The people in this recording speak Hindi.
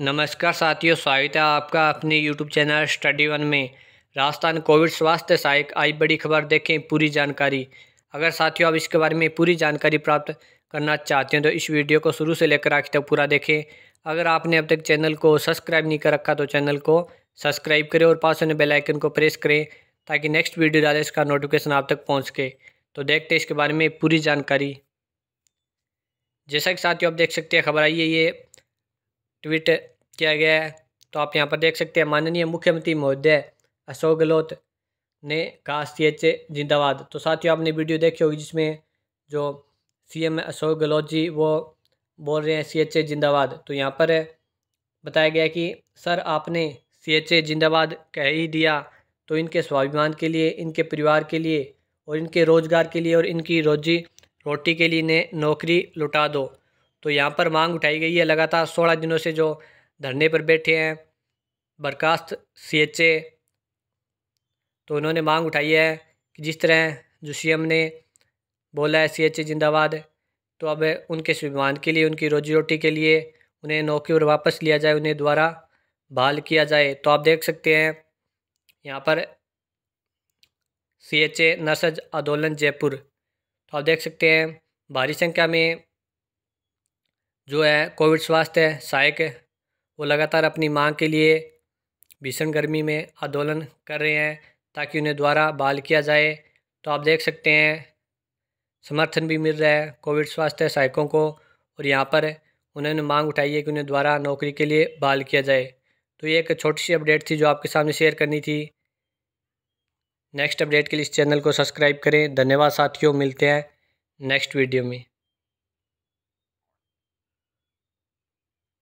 नमस्कार साथियों स्वागत है आपका अपने यूट्यूब चैनल स्टडी वन में राजस्थान कोविड स्वास्थ्य सहायक आई बड़ी खबर देखें पूरी जानकारी अगर साथियों आप इसके बारे में पूरी जानकारी प्राप्त करना चाहते हैं तो इस वीडियो को शुरू से लेकर आखिर तक पूरा देखें अगर आपने अब तक चैनल को सब्सक्राइब नहीं कर रखा तो चैनल को सब्सक्राइब करें और पास होने बेलाइकन को प्रेस करें ताकि नेक्स्ट वीडियो डाले इसका नोटिफिकेशन आप तक पहुँच सके तो देखते हैं इसके बारे में पूरी जानकारी जैसा कि साथियों आप देख सकते हैं खबर आई है ये ट्वीट किया गया है तो आप यहाँ पर देख सकते हैं माननीय मुख्यमंत्री महोदय अशोक गहलोत ने कहा सी एच जिंदाबाद तो साथियों आपने वीडियो देखी होगी जिसमें जो सीएम अशोक गहलोत जी वो बोल रहे हैं सी एच जिंदाबाद तो यहाँ पर बताया गया कि सर आपने सी एच जिंदाबाद कह ही दिया तो इनके स्वाभिमान के लिए इनके परिवार के लिए और इनके रोज़गार के लिए और इनकी रोजी रोटी के लिए इन्हें नौकरी लुटा दो तो यहाँ पर मांग उठाई गई है लगातार सोलह दिनों से जो धरने पर बैठे हैं बर्खास्त सी तो उन्होंने मांग उठाई है कि जिस तरह जो एम ने बोला है सी एच जिंदाबाद तो अब उनके स्वाभिमान के लिए उनकी रोजी रोटी के लिए उन्हें नौकरी पर वापस लिया जाए उन्हें द्वारा बहाल किया जाए तो आप देख सकते हैं यहाँ पर सी एच ए नसज आंदोलन जयपुर तो आप देख सकते हैं भारी संख्या में जो है कोविड स्वास्थ्य है सहायक है वो लगातार अपनी मांग के लिए भीषण गर्मी में आंदोलन कर रहे हैं ताकि उन्हें द्वारा बहाल किया जाए तो आप देख सकते हैं समर्थन भी मिल रहा है कोविड स्वास्थ्य सहायकों को और यहाँ पर उन्होंने मांग उठाई है कि उन्हें द्वारा नौकरी के लिए बहाल किया जाए तो ये एक छोटी सी अपडेट थी जो आपके सामने शेयर करनी थी नेक्स्ट अपडेट के लिए इस चैनल को सब्सक्राइब करें धन्यवाद साथियों मिलते हैं नेक्स्ट वीडियो में